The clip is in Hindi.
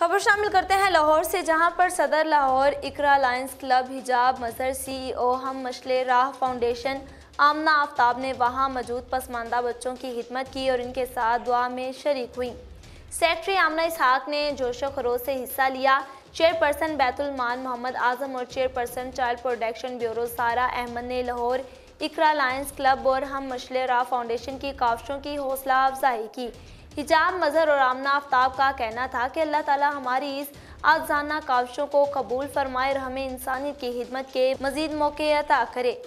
खबर शामिल करते हैं लाहौर से जहां पर सदर लाहौर इकरा लायंस क्लब हिजाब मजहर सीईओ e हम मशले राह फाउंडेशन आमना आफ्ताब ने वहां मौजूद पसमानदा बच्चों की खिदमत की और इनके साथ दुआ में शरीक हुई सेक्रेटरी आमना इसहाक ने जोशो खरोज से हिस्सा लिया चेयरपर्सन बैतुलमान मोहम्मद आजम और चेयरपर्सन चाइल्ड प्रोटेक्शन ब्यूरो सारा अहमद ने लाहौर इकरा लायंस क्लब और हम मशले राह फाउंडेशन की कावशों की हौसला अफजाई की हिजाब मजहर और आमना आफ्ताब का कहना था कि अल्लाह ताला हमारी इस आजाना काविशों को कबूल फरमाए और हमें इंसानियत की खिदमत के मजीद मौके अता करे